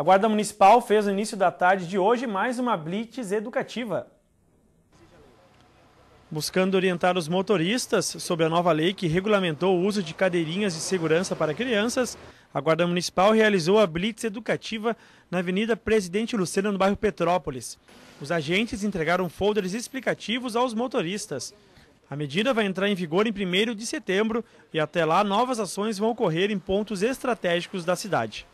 A Guarda Municipal fez no início da tarde de hoje mais uma blitz educativa. Buscando orientar os motoristas sobre a nova lei que regulamentou o uso de cadeirinhas de segurança para crianças, a Guarda Municipal realizou a blitz educativa na Avenida Presidente Lucena, no bairro Petrópolis. Os agentes entregaram folders explicativos aos motoristas. A medida vai entrar em vigor em 1 de setembro e até lá novas ações vão ocorrer em pontos estratégicos da cidade.